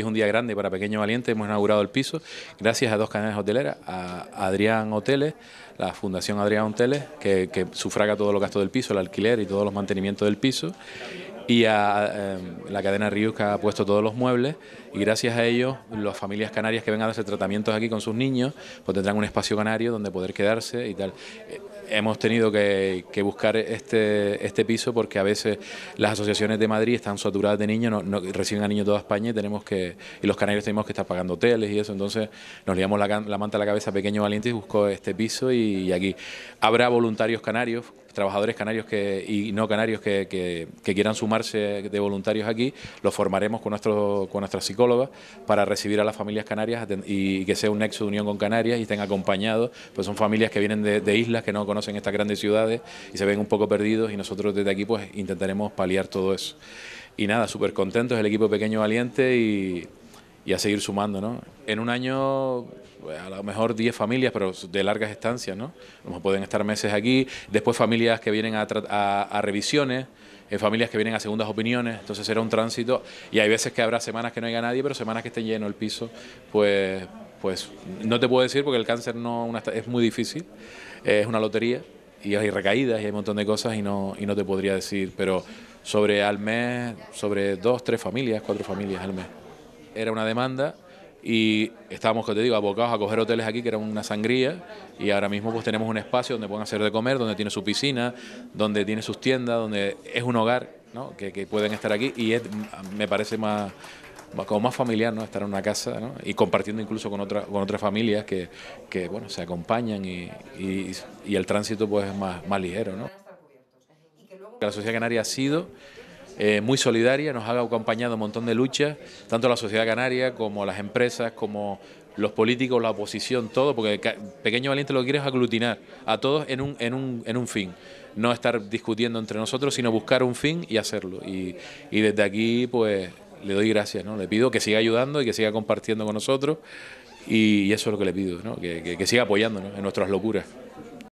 Es un día grande para Pequeño Valiente, hemos inaugurado el piso gracias a dos cadenas hoteleras, a Adrián Hoteles, la Fundación Adrián Hoteles, que, que sufraga todos los gastos del piso, el alquiler y todos los mantenimientos del piso, y a, em, la cadena Rius que ha puesto todos los muebles y gracias a ellos las familias canarias que vengan a hacer tratamientos aquí con sus niños pues tendrán un espacio canario donde poder quedarse y tal. Eh, hemos tenido que, buscar este, este piso porque a veces las asociaciones de Madrid están saturadas de niños, reciben a niños de toda España y tenemos que y los canarios tenemos que estar pagando hoteles y eso, entonces nos liamos la, manta a la cabeza Pequeño Valiente y buscó este piso y aquí habrá voluntarios canarios trabajadores canarios que, y no canarios que, quieran sumarse de voluntarios aquí, los formaremos con, nuestro, con nuestras psicólogas para recibir a las familias canarias y que sea un nexo de unión con Canarias y estén acompañados, pues son familias que vienen de, islas, que no conocen estas grandes ciudades y se ven un poco perdidos y nosotros desde aquí pues intentaremos paliar todo eso. Y nada, súper contentos, el equipo pequeño valiente y y a seguir sumando, ¿no? En un año, pues, a lo mejor 10 familias, pero de largas estancias, ¿no? mejor pueden estar meses aquí, después familias que vienen a, revisiones, eh, familias que vienen a segundas opiniones, entonces será un tránsito y hay veces que habrá semanas que no haya nadie, pero semanas que esté lleno el piso, pues, pues no te puedo decir porque el cáncer no es muy difícil, es una lotería y hay recaídas y hay un montón de cosas y no, y no te podría decir, pero sobre al mes, sobre dos, tres familias, cuatro familias al mes era una demanda y estábamos, que te digo, abocados a coger hoteles aquí que era una sangría y ahora mismo pues tenemos un espacio donde pueden hacer de comer, donde tiene su piscina, donde tiene sus tiendas, donde es un hogar, ¿no? que, pueden estar aquí y me parece más como más familiar, ¿no? Estar en una casa y compartiendo incluso con, otra, con otras familias que, que bueno, se acompañan y, el tránsito pues es más, más ligero, ¿no? ¿eh? La sociedad canaria ha sido eh, muy solidaria, nos ha acompañado un montón de luchas, tanto la sociedad canaria como las empresas, como los políticos, la oposición, todo, porque Pequeño Valiente lo que quiere es aglutinar a todos en un, en un, en un fin. No estar discutiendo entre nosotros, sino buscar un fin y hacerlo. Y, desde aquí, pues, le doy gracias, ¿no? Le pido que siga ayudando y que siga compartiendo con nosotros. Y, eso es lo que le pido, ¿no? Que, que siga apoyándonos en nuestras locuras.